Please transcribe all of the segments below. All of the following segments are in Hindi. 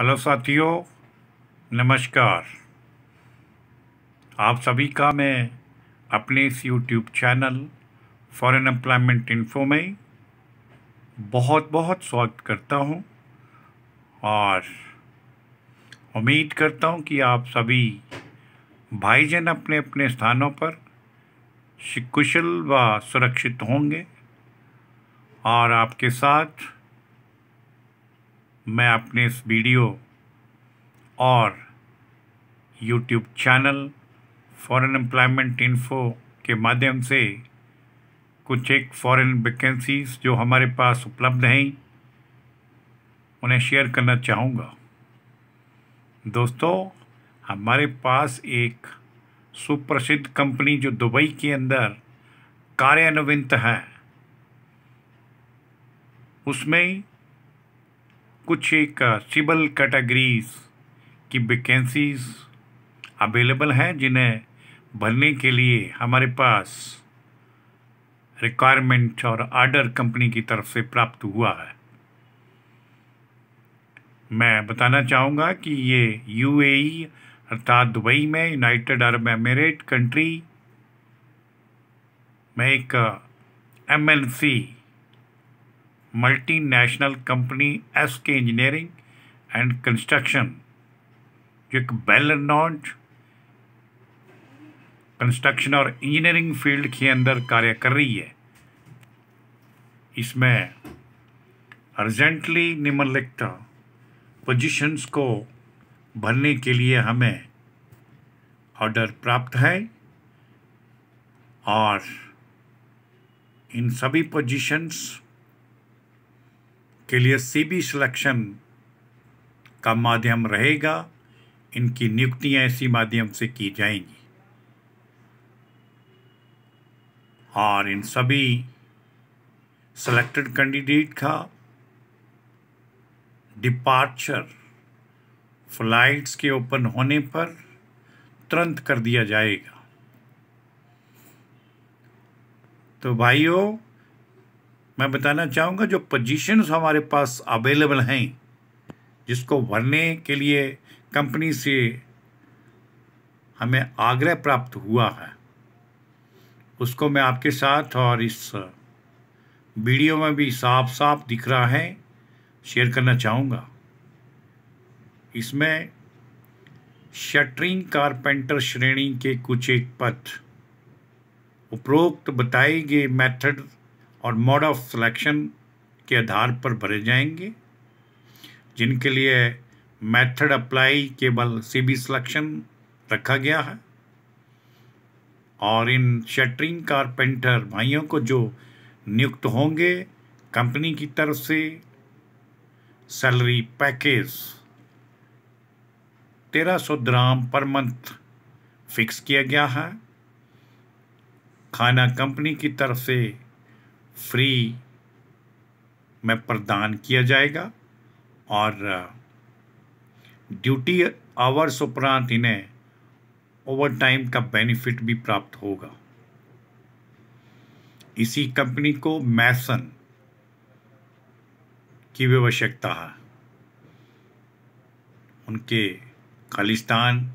हेलो साथियों नमस्कार आप सभी का मैं अपने इस YouTube channel foreign employment info में बहुत बहुत स्वागत करता हूं और उम्मीद करता हूं कि आप सभी भाईजन अपने अपने स्थानों पर कुशल व सुरक्षित होंगे और आपके साथ मैं अपने इस वीडियो और YouTube channel foreign employment info के माध्यम से कुछ एक फॉरेन वैकेंसीज जो हमारे पास उपलब्ध हैं उन्हें शेयर करना चाहूँगा दोस्तों हमारे पास एक सुप्रसिद्ध कंपनी जो दुबई के अंदर कार्यान्वित है उसमें कुछ एक सिबल कैटेगरीज की वैकेंसीज अवेलेबल हैं जिन्हें भरने के लिए हमारे पास रिक्वायरमेंट और आर्डर कंपनी की तरफ से प्राप्त हुआ है मैं बताना चाहूँगा कि ये यूएई e अर्थात दुबई में यूनाइटेड अरब एमिरेट कंट्री में एक MNC multinational company S K engineering and construction जो एक बेल नॉन्ट कंस्ट्रक्शन और इंजीनियरिंग फील्ड के अंदर कार्य कर रही है इसमें अर्जेंटली निम्नलिखित पोजीशंस को भरने के लिए हमें ऑर्डर प्राप्त है और इन सभी पोजीशंस के लिए सीबी सिलेक्शन का माध्यम रहेगा इनकी नियुक्तियां इसी माध्यम से की जाएंगी और इन सभी सिलेक्टेड कैंडिडेट का डिपार्चर फ्लाइट्स के ओपन होने पर तुरंत कर दिया जाएगा तो भाइयों मैं बताना चाहूँगा जो पोजीशंस हमारे पास अवेलेबल हैं जिसको भरने के लिए कंपनी से हमें आग्रह प्राप्त हुआ है उसको मैं आपके साथ और इस वीडियो में भी साफ साफ दिख रहा है शेयर करना चाहूँगा इसमें शटरिंग कारपेंटर श्रेणी के कुछ एक पथ उपरोक्त बताए गए मेथड और मोड ऑफ सिलेक्शन के आधार पर भरे जाएंगे जिनके लिए मेथड अप्लाई केवल सी बी सिलेक्शन रखा गया है और इन शटरिंग कारपेंटर भाइयों को जो नियुक्त होंगे कंपनी की तरफ से सैलरी पैकेज तेरह सौ ग्राम पर मंथ फिक्स किया गया है खाना कंपनी की तरफ से फ्री में प्रदान किया जाएगा और ड्यूटी आवर्स उपरांत इन्हें ओवर टाइम का बेनिफिट भी प्राप्त होगा इसी कंपनी को मैसन की आवश्यकता है उनके खालिस्तान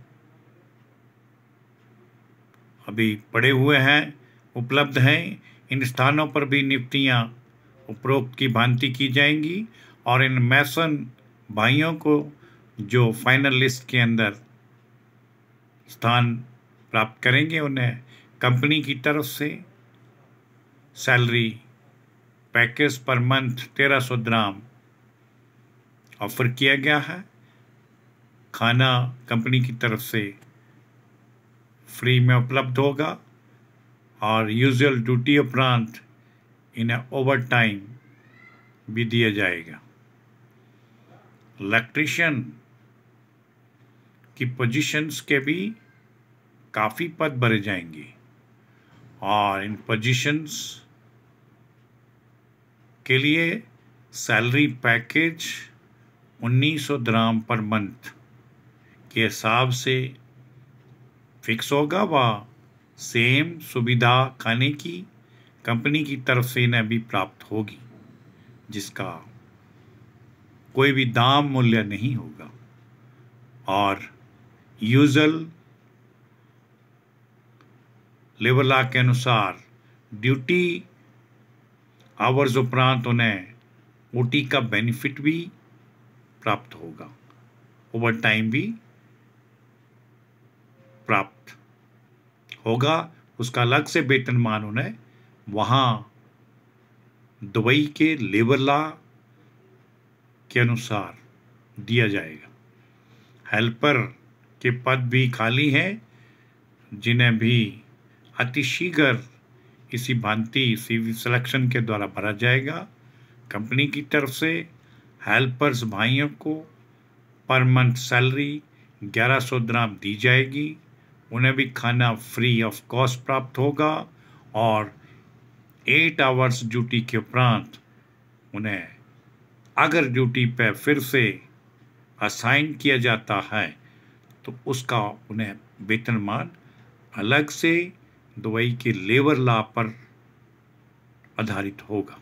अभी पड़े हुए हैं उपलब्ध हैं इन स्थानों पर भी नियुक्तियाँ उपरोक्त की भांति की जाएंगी और इन मैसन भाइयों को जो फाइनल लिस्ट के अंदर स्थान प्राप्त करेंगे उन्हें कंपनी की तरफ से सैलरी पैकेज पर मंथ तेरह सौ ग्राम ऑफर किया गया है खाना कंपनी की तरफ से फ्री में उपलब्ध होगा और यूजुअल ड्यूटी उपरांत इन्हें ओवर टाइम भी दिया जाएगा इलेक्ट्रिशियन की पोजीशंस के भी काफ़ी पद भरे जाएंगे और इन पोजीशंस के लिए सैलरी पैकेज उन्नीस सौ ग्राम पर मंथ के हिसाब से फिक्स होगा व सेम सुविधा खाने की कंपनी की तरफ से इन्हें भी प्राप्त होगी जिसका कोई भी दाम मूल्य नहीं होगा और यूजल लॉ के अनुसार ड्यूटी आवर्स उपरांत उन्हें ओ का बेनिफिट भी प्राप्त होगा ओवर टाइम भी प्राप्त होगा उसका अलग से वेतन मान उन्हें वहाँ दुबई के लेबर लॉ के अनुसार दिया जाएगा हेल्पर के पद भी खाली हैं जिन्हें भी अतिशीघ्र इसी भांति सीवी सिलेक्शन के द्वारा भरा जाएगा कंपनी की तरफ से हेल्पर्स भाइयों को पर मंथ सैलरी ग्यारह सौ द्राम दी जाएगी उन्हें भी खाना फ्री ऑफ कॉस्ट प्राप्त होगा और एट आवर्स ड्यूटी के उपरांत उन्हें अगर ड्यूटी पर फिर से असाइन किया जाता है तो उसका उन्हें वेतनमान अलग से दुबई के लेबर ला पर आधारित होगा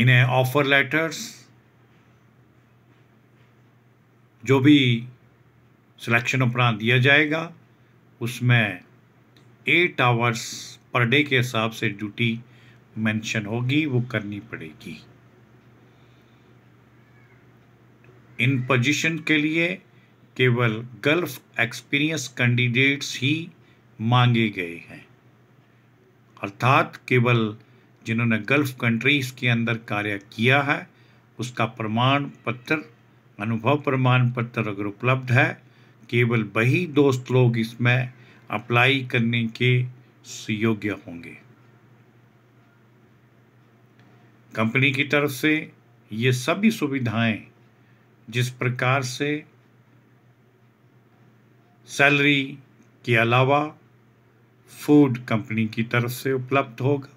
इन्हें ऑफर लेटर्स जो भी सिलेक्शन अपना दिया जाएगा उसमें एट आवर्स पर डे के हिसाब से ड्यूटी मेंशन होगी वो करनी पड़ेगी इन पोजीशन के लिए केवल गल्फ एक्सपीरियंस कैंडिडेट्स ही मांगे गए हैं अर्थात केवल जिन्होंने गल्फ कंट्रीज़ के अंदर कार्य किया है उसका प्रमाण पत्र अनुभव प्रमाण पत्र अगर उपलब्ध है केवल वही दोस्त लोग इसमें अप्लाई करने के योग्य होंगे कंपनी की तरफ से ये सभी सुविधाएं जिस प्रकार से सैलरी के अलावा फूड कंपनी की तरफ से उपलब्ध होगा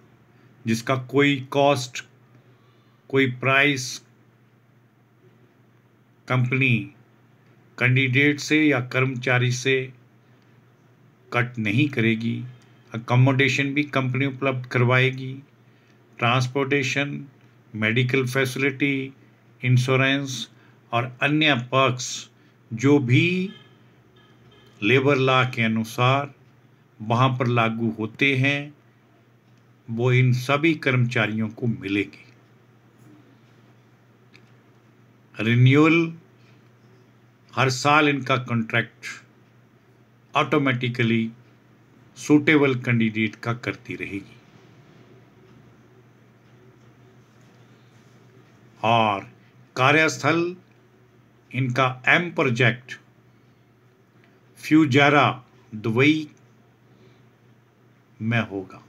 जिसका कोई कॉस्ट कोई प्राइस कंपनी कैंडिडेट से या कर्मचारी से कट नहीं करेगी अकोमोडेशन भी कंपनी उपलब्ध करवाएगी ट्रांसपोर्टेशन मेडिकल फैसिलिटी इंश्योरेंस और अन्य पक्ष जो भी लेबर लॉ के अनुसार वहाँ पर लागू होते हैं वो इन सभी कर्मचारियों को मिलेगी रिन्यूअल हर साल इनका कॉन्ट्रैक्ट ऑटोमेटिकली सूटेबल कैंडिडेट का करती रहेगी और कार्यस्थल इनका एम प्रोजेक्ट फ्यूजारा दुबई में होगा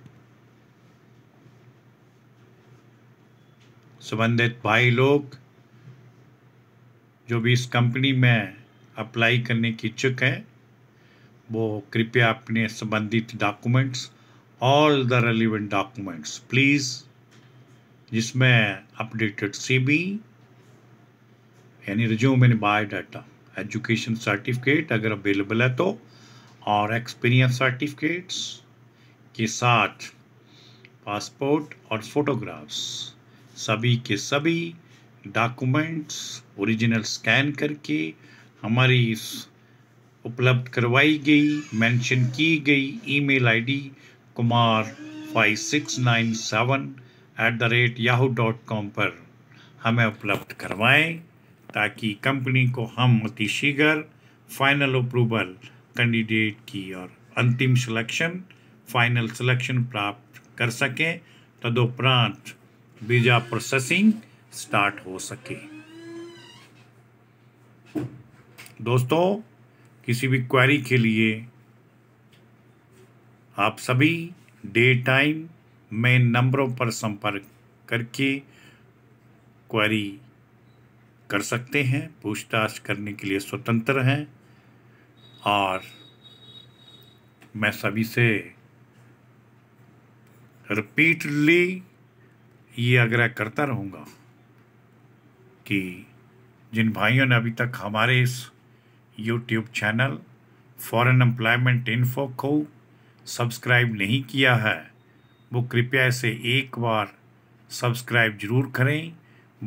संबंधित भाई लोग जो भी इस कंपनी में अप्लाई करने की इच्छुक है वो कृपया अपने संबंधित documents all the relevant documents please जिसमें अपडेटेड सीबी यानी resume and data education certificate अगर अवेलेबल है तो और एक्सपीरियंस सर्टिफिकेट्स के साथ पासपोर्ट और फोटोग्राफ्स सभी के सभी डॉक्यूमेंट्स ओरिजिनल स्कैन करके हमारी इस उपलब्ध करवाई गई मेंशन की गई email ID Kumar five six nine seven eight the rate Yahoo dot com पर हमें उपलब्ध करवाएं ताकि कंपनी को हम अति शीघ्र फाइनल अप्रूवल कैंडिडेट की और अंतिम सिलेक्शन फाइनल सिलेक्शन प्राप्त कर सकें तदुपरांत वीज़ा प्रोसेसिंग स्टार्ट हो सके दोस्तों किसी भी क्वेरी के लिए आप सभी डे टाइम में नंबरों पर संपर्क करके क्वेरी कर सकते हैं पूछताछ करने के लिए स्वतंत्र हैं और मैं सभी से रिपीटली ये आग्रह करता रहूँगा कि जिन भाइयों ने अभी तक हमारे इस YouTube channel foreign employment info को सब्सक्राइब नहीं किया है वो कृपया इसे एक बार सब्सक्राइब जरूर करें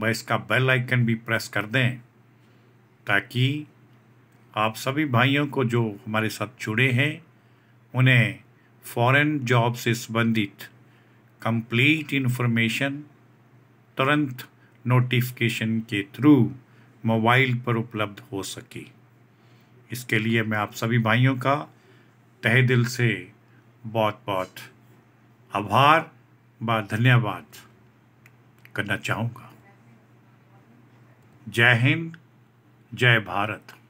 व इसका बेल आइकन भी प्रेस कर दें ताकि आप सभी भाइयों को जो हमारे साथ जुड़े हैं उन्हें फॉरेन जॉब से संबंधित कंप्लीट इन्फॉर्मेशन तुरंत नोटिफिकेशन के थ्रू मोबाइल पर उपलब्ध हो सके इसके लिए मैं आप सभी भाइयों का तहे दिल से बहुत बहुत आभार व धन्यवाद करना चाहूँगा जय हिंद जय भारत